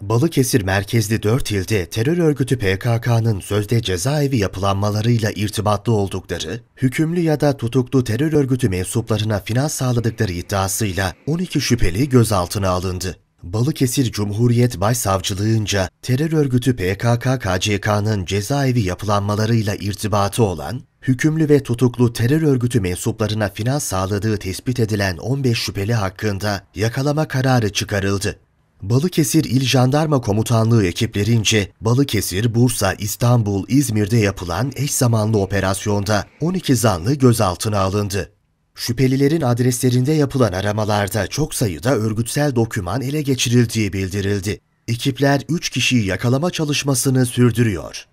Balıkesir merkezli 4 ilde terör örgütü PKK'nın sözde cezaevi yapılanmalarıyla irtibatlı oldukları, hükümlü ya da tutuklu terör örgütü mensuplarına finans sağladıkları iddiasıyla 12 şüpheli gözaltına alındı. Balıkesir Cumhuriyet Başsavcılığınca terör örgütü PKK-KCK'nın cezaevi yapılanmalarıyla irtibatı olan, hükümlü ve tutuklu terör örgütü mensuplarına finans sağladığı tespit edilen 15 şüpheli hakkında yakalama kararı çıkarıldı. Balıkesir İl Jandarma Komutanlığı ekiplerince Balıkesir, Bursa, İstanbul, İzmir'de yapılan eş zamanlı operasyonda 12 zanlı gözaltına alındı. Şüphelilerin adreslerinde yapılan aramalarda çok sayıda örgütsel doküman ele geçirildiği bildirildi. Ekipler 3 kişiyi yakalama çalışmasını sürdürüyor.